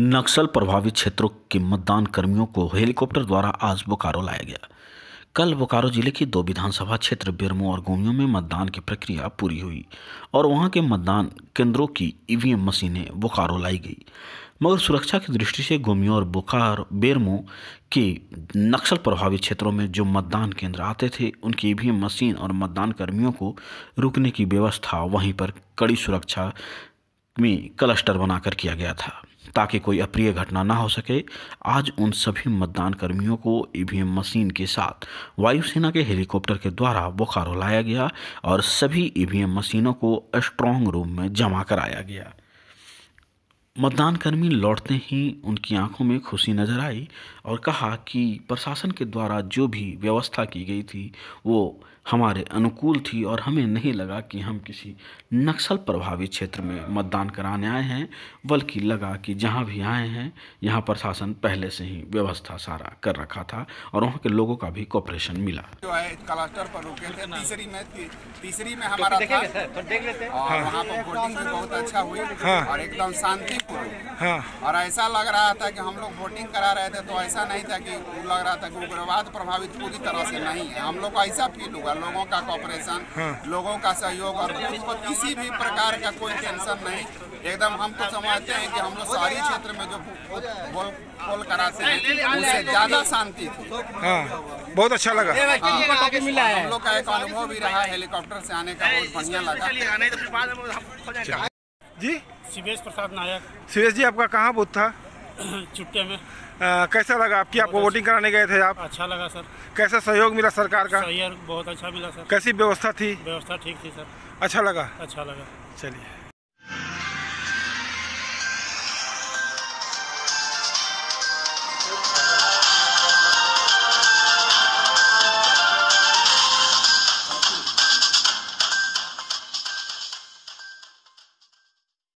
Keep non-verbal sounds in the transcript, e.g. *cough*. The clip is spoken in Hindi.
नक्सल प्रभावित क्षेत्रों के मतदान कर्मियों को हेलीकॉप्टर द्वारा आज बोकारो लाया गया कल बोकारो जिले की दो विधानसभा क्षेत्र बेरमो और गोमियों में मतदान की प्रक्रिया पूरी हुई और वहां के मतदान केंद्रों की ईवीएम मशीनें बोकारो लाई गई मगर सुरक्षा की दृष्टि से गोमियों और बोकारो बेरमो के नक्सल प्रभावित क्षेत्रों में जो मतदान केंद्र आते थे उनकी ईवीएम मशीन और मतदान कर्मियों को रुकने की व्यवस्था वहीं पर कड़ी सुरक्षा में क्लस्टर बनाकर किया गया था ताकि कोई अप्रिय घटना ना हो सके आज उन सभी मतदान कर्मियों को ईवीएम मशीन के साथ वायुसेना के हेलीकॉप्टर के द्वारा बोकारो लाया गया और सभी ईवीएम मशीनों को स्ट्रांग रूम में जमा कराया गया मतदान कर्मी लौटते ही उनकी आंखों में खुशी नजर आई और कहा कि प्रशासन के द्वारा जो भी व्यवस्था की गई थी वो हमारे अनुकूल थी और हमें नहीं लगा कि हम किसी नक्सल प्रभावित क्षेत्र में मतदान कराने आए हैं बल्कि लगा कि जहाँ भी आए हैं यहाँ प्रशासन पहले से ही व्यवस्था सारा कर रखा था और वहाँ के लोगों का भी कॉपरेशन मिला जो है पर रुके थे हाँ। तीसरी में तीसरी में हमारा था तो और वहाँ पर वोटिंग बहुत अच्छा हुई हाँ। और एकदम शांति हाँ। और ऐसा लग रहा था कि हम लोग वोटिंग करा रहे थे तो ऐसा नहीं था कि लग रहा था कि उग्रवाद प्रभावित पूरी तरह से नहीं है हम लोग को ऐसा फील हुआ लोगों का कॉपरेशन हाँ। लोगों का सहयोग और को किसी भी प्रकार का कोई टेंशन नहीं एकदम हम तो समझते हैं कि हम लोग शहरी क्षेत्र में जो बोल बोल कराते हैं उससे ज़्यादा शांति थी हाँ, बहुत अच्छा लगा हाँ, हम लोग का एक अनुभव भी रहा हेलीकॉप्टर से आने का बहुत बढ़िया लगा तो जी शिवेश प्रसाद नायक शिवेश जी आपका कहाँ बूथ था *clears throat* छुट्टे में आ, कैसा लगा आपकी आपको वोटिंग कराने गए थे आप अच्छा लगा सर कैसा सहयोग मिला सरकार का सहयोग बहुत अच्छा मिला सर कैसी व्यवस्था थी व्यवस्था ठीक थी सर अच्छा लगा अच्छा लगा चलिए